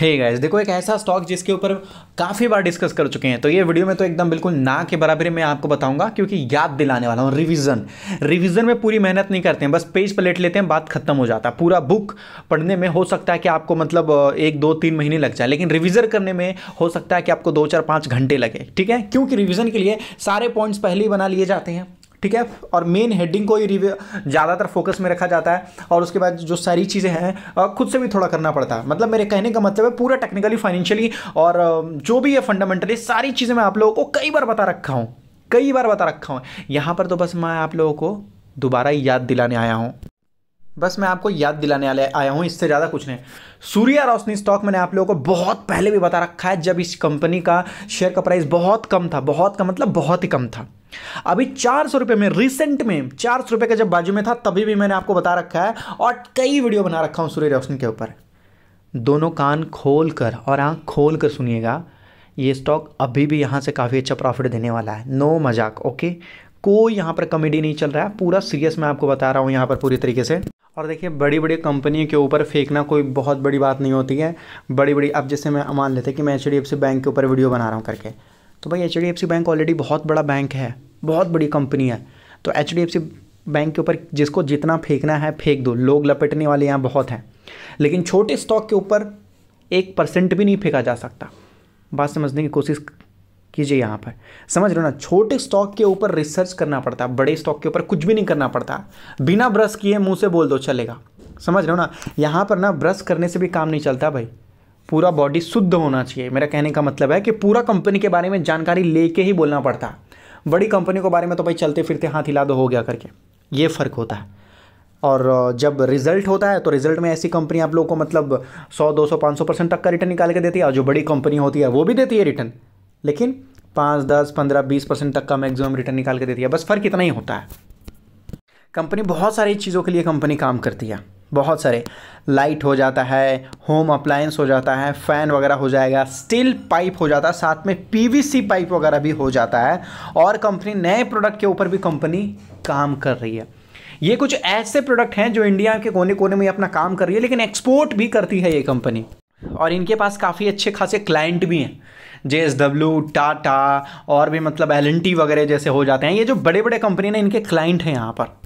hey guys देखो एक ऐसा स्टॉक जिसके ऊपर काफ़ी बार डिस्कस कर चुके हैं तो ये वीडियो में तो एकदम बिल्कुल ना के बराबर मैं आपको बताऊंगा क्योंकि याद दिलाने वाला हूँ रिवीजन रिवीजन में पूरी मेहनत नहीं करते हैं बस पेज पलट लेते हैं बात खत्म हो जाता है पूरा बुक पढ़ने में हो सकता है कि आपको मतलब एक दो तीन महीने लग जाए लेकिन रिविजन करने में हो सकता है कि आपको दो चार पाँच घंटे लगे ठीक है क्योंकि रिविजन के लिए सारे पॉइंट्स पहले ही बना लिए जाते हैं ठीक है और मेन हेडिंग को ही ज़्यादातर फोकस में रखा जाता है और उसके बाद जो सारी चीज़ें हैं खुद से भी थोड़ा करना पड़ता है मतलब मेरे कहने का मतलब है पूरा टेक्निकली फाइनेंशियली और जो भी है फंडामेंटली सारी चीज़ें मैं आप लोगों को कई बार बता रखा हूँ कई बार बता रखा हूँ यहाँ पर तो बस मैं आप लोगों को दोबारा याद दिलाने आया हूँ बस मैं आपको याद दिलाने वाले आया हूँ इससे ज़्यादा कुछ नहीं सूर्या रोशनी स्टॉक मैंने आप लोगों को बहुत पहले भी बता रखा है जब इस कंपनी का शेयर का प्राइस बहुत कम था बहुत कम मतलब बहुत ही कम था अभी चार सौ रुपये में रिसेंट में चार सौ रुपये का जब बाजू में था तभी भी मैंने आपको बता रखा है और कई वीडियो बना रखा हूँ सूर्य रोशनी के ऊपर दोनों कान खोल कर और आँख खोल कर सुनिएगा ये स्टॉक अभी भी यहाँ से काफ़ी अच्छा प्रॉफिट देने वाला है नो मजाक ओके कोई यहाँ पर कॉमेडी नहीं चल रहा है पूरा सीरियस मैं आपको बता रहा हूँ यहाँ पर पूरी तरीके से और देखिए बड़ी बड़ी कंपनी के ऊपर फेंकना कोई बहुत बड़ी बात नहीं होती है बड़ी बड़ी अब जैसे मैं मान लेते कि मैं H D F C bank के ऊपर वीडियो बना रहा हूँ करके तो भाई H D F C bank already बहुत बड़ा बैंक है बहुत बड़ी कंपनी है तो H D F C bank के ऊपर जिसको जितना फेंकना है फेंक दो लोग लपेटने वाले यहाँ बहुत हैं लेकिन छोटे स्टॉक के ऊपर एक परसेंट भी नहीं फेंका जा सकता बात समझने की कोशिश कीजिए यहाँ पर समझ रहे हो ना छोटे स्टॉक के ऊपर रिसर्च करना पड़ता है बड़े स्टॉक के ऊपर कुछ भी नहीं करना पड़ता बिना ब्रश किए मुंह से बोल दो चलेगा समझ रहे हो ना यहाँ पर ना ब्रश करने से भी काम नहीं चलता भाई पूरा बॉडी शुद्ध होना चाहिए मेरा कहने का मतलब है कि पूरा कंपनी के बारे में जानकारी लेके ही बोलना पड़ता है बड़ी कंपनी के बारे में तो भाई चलते फिरते हाथ हिला दो हो गया करके ये फ़र्क होता है और जब रिजल्ट होता है तो रिजल्ट में ऐसी कंपनी आप लोगों को मतलब 100 200 500 परसेंट तक का रिटर्न निकाल के देती है और जो बड़ी कंपनी होती है वो भी देती है रिटर्न लेकिन पाँच दस पंद्रह बीस परसेंट तक का मैक्सिमम रिटर्न निकाल के देती है बस फ़र्क इतना ही होता है कंपनी बहुत सारी चीज़ों के लिए कंपनी काम करती है बहुत सारे लाइट हो जाता है होम अप्लायंस हो जाता है फ़ैन वगैरह हो जाएगा स्टील पाइप हो जाता है साथ में पीवीसी पाइप वगैरह भी हो जाता है और कंपनी नए प्रोडक्ट के ऊपर भी कंपनी काम कर रही है ये कुछ ऐसे प्रोडक्ट हैं जो इंडिया के कोने कोने में अपना काम कर रही है लेकिन एक्सपोर्ट भी करती है ये कंपनी और इनके पास काफ़ी अच्छे खासे क्लाइंट भी हैं जे एस डब्ल्यू टाटा और भी मतलब एल एन टी वगैरह जैसे हो जाते हैं ये जो बड़े बड़े कंपनी ने इनके क्लाइंट हैं यहाँ पर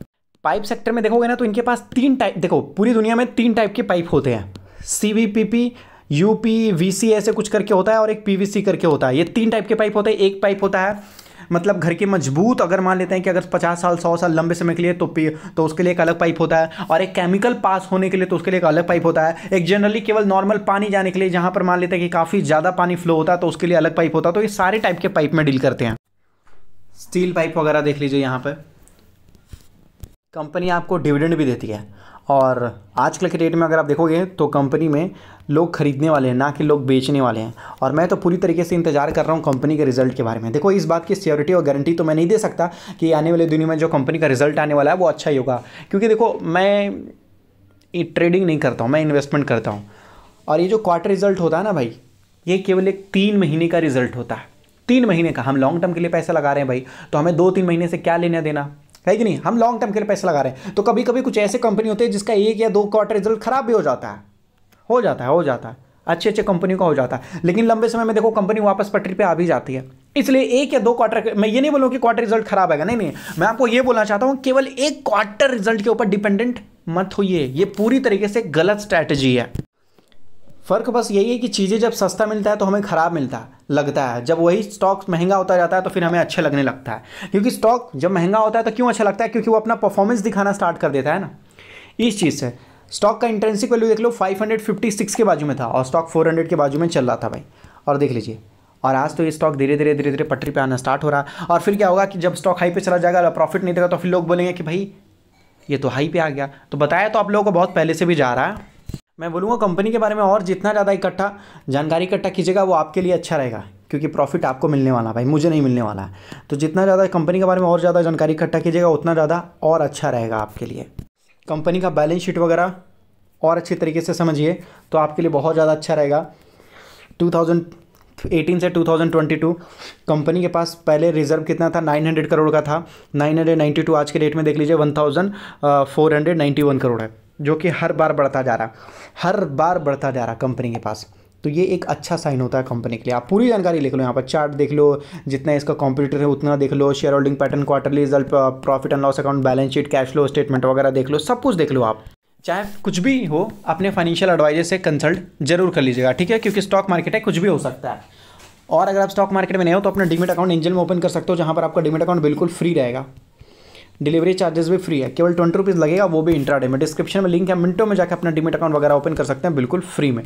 पाइप सेक्टर में देखोगे ना तो इनके पास तीन टाइप देखो पूरी दुनिया में तीन टाइप के पाइप होते हैं C V P P U P V C ऐसे कुछ करके होता है और एक पी वी सी करके होता है ये तीन टाइप के पाइप होते हैं एक पाइप होता है मतलब घर के मजबूत अगर मान लेते हैं कि अगर पचास साल सौ साल लंबे समय के लिए तो तो उसके लिए एक अलग पाइप होता है और एक केमिकल पास होने के लिए तो उसके लिए एक अलग पाइप होता है एक जनरली केवल नॉर्मल पानी जाने के लिए जहाँ पर मान लेते हैं कि काफ़ी ज़्यादा पानी फ्लो होता है तो उसके लिए अलग पाइप होता है तो ये सारे टाइप के पाइप में डील करते हैं स्टील पाइप वगैरह देख लीजिए यहाँ पर कंपनी आपको डिविडेंड भी देती है और आजकल के डेट में अगर आप देखोगे तो कंपनी में लोग खरीदने वाले हैं ना कि लोग बेचने वाले हैं और मैं तो पूरी तरीके से इंतजार कर रहा हूँ कंपनी के रिजल्ट के बारे में देखो इस बात की सियोरिटी और गारंटी तो मैं नहीं दे सकता कि आने वाले दिनों में जो कंपनी का रिजल्ट आने वाला है वो अच्छा ही होगा क्योंकि देखो मैं ट्रेडिंग नहीं करता हूँ मैं इन्वेस्टमेंट करता हूँ और ये जो क्वार्टर रिजल्ट होता है ना भाई ये केवल एक तीन महीने का रिजल्ट होता है तीन महीने का हम लॉन्ग टर्म के लिए पैसा लगा रहे हैं भाई तो हमें दो तीन महीने से क्या लेना देना है कि नहीं हम लॉन्ग टर्म के लिए पैसे लगा रहे हैं तो कभी कभी कुछ ऐसे कंपनी होते हैं जिसका एक या दो क्वार्टर रिजल्ट खराब भी हो जाता है हो जाता है हो जाता है अच्छे अच्छे कंपनी का हो जाता है लेकिन लंबे समय में देखो कंपनी वापस पटरी पे आ भी जाती है इसलिए एक या दो क्वार्टर मैं ये नहीं बोलूँ कि क्वार्टर रिजल्ट खराब आएगा नहीं नहीं मैं आपको ये बोलना चाहता हूँ केवल एक क्वार्टर रिजल्ट के ऊपर डिपेंडेंट मत होइए ये पूरी तरीके से गलत स्ट्रैटेजी है फ़र्क बस यही है कि चीज़ें जब सस्ता मिलता है तो हमें ख़राब मिलता है लगता है जब वही स्टॉक महंगा होता जाता है तो फिर हमें अच्छे लगने लगता है क्योंकि स्टॉक जब महंगा होता है तो क्यों अच्छा लगता है क्योंकि वो अपना परफॉर्मेंस दिखाना स्टार्ट कर देता है ना इस चीज़ से स्टॉक का इंटरेंसिक वैल्यू देख लो फाइव के बाजू में था और स्टॉक फोर के बाजू में चल रहा था भाई और देख लीजिए और आज तो ये स्टॉक धीरे धीरे धीरे धीरे पटरी पर आना स्टार्ट हो रहा है और फिर क्या होगा कि जब स्टॉक हाई पे चला जाएगा प्रॉफिट नहीं देगा तो फिर लोग बोलेंगे कि भाई ये तो हाई पे आ गया तो बताया तो आप लोगों को बहुत पहले से भी जा रहा है मैं बोलूँगा कंपनी के बारे में और जितना ज़्यादा इकट्ठा जानकारी इकट्ठा कीजिएगा वो आपके लिए अच्छा रहेगा क्योंकि प्रॉफिट आपको मिलने वाला है भाई मुझे नहीं मिलने वाला है तो जितना ज़्यादा कंपनी के बारे में और ज़्यादा जानकारी इकट्ठा कीजिएगा उतना ज़्यादा और अच्छा रहेगा आपके लिए कंपनी का बैलेंस शीट वगैरह और अच्छे तरीके से समझिए तो आपके लिए बहुत ज़्यादा अच्छा रहेगा टू थाउजेंड 18 से 2022 कंपनी के पास पहले रिजर्व कितना था 900 करोड़ का था 992 आज के डेट में देख लीजिए 1491 करोड़ है जो कि हर बार बढ़ता जा रहा हर बार बढ़ता जा रहा कंपनी के पास तो ये एक अच्छा साइन होता है कंपनी के लिए आप पूरी जानकारी लिख लो यहाँ पर चार्ट देख लो जितना इसका कंप्यूटर है उतना देख लो share holding pattern quarterly result profit and loss account balance sheet cash flow statement वगैरह देख लो सब कुछ देख लो आप चाहे कुछ भी हो अपने फाइनेंशियल एडवाइजर से कंसल्ट जरूर कर लीजिएगा ठीक है क्योंकि स्टॉक मार्केट है कुछ भी हो सकता है और अगर आप स्टॉक मार्केट में नहीं हो तो अपना डिमिट अकाउंट इंजन में ओपन कर सकते हो जहाँ पर आपका डिमिट अकाउंट बिल्कुल फ्री रहेगा डिलीवरी चार्जेस भी फ्री है केवल ट्वेंटी रुपीज़ लगेगा वो भी इंट्राडे में डिस्क्रिप्शन में लिंक है मिनटों में जाकर अपना डिमिट अकाउंट वगैरह ओपन कर सकते हैं बिल्कुल फ्री में